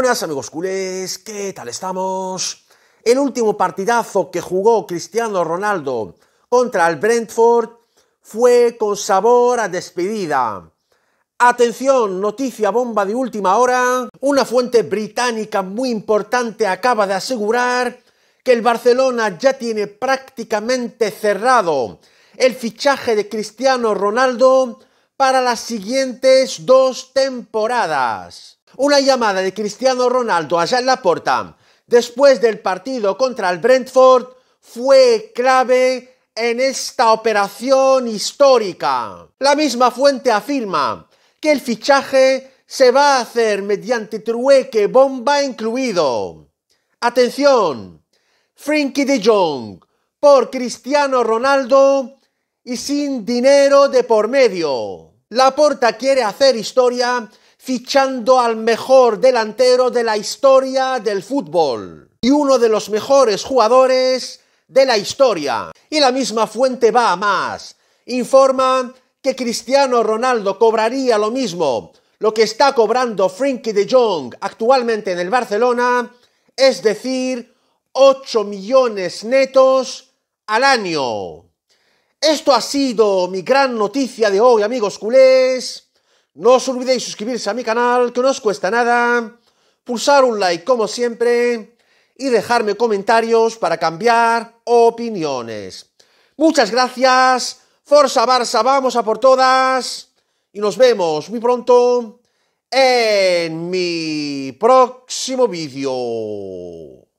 buenas amigos culés, ¿qué tal estamos? El último partidazo que jugó Cristiano Ronaldo contra el Brentford fue con sabor a despedida. Atención, noticia bomba de última hora. Una fuente británica muy importante acaba de asegurar que el Barcelona ya tiene prácticamente cerrado el fichaje de Cristiano Ronaldo para las siguientes dos temporadas. Una llamada de Cristiano Ronaldo a La Laporta después del partido contra el Brentford fue clave en esta operación histórica. La misma fuente afirma que el fichaje se va a hacer mediante trueque bomba incluido. Atención, Frankie de Jong por Cristiano Ronaldo y sin dinero de por medio. La Porta quiere hacer historia fichando al mejor delantero de la historia del fútbol y uno de los mejores jugadores de la historia. Y la misma fuente va a más. Informa que Cristiano Ronaldo cobraría lo mismo, lo que está cobrando Frankie de Jong actualmente en el Barcelona, es decir, 8 millones netos al año. Esto ha sido mi gran noticia de hoy, amigos culés. No os olvidéis suscribirse a mi canal, que no os cuesta nada, pulsar un like como siempre y dejarme comentarios para cambiar opiniones. Muchas gracias, Forza Barça, vamos a por todas y nos vemos muy pronto en mi próximo vídeo.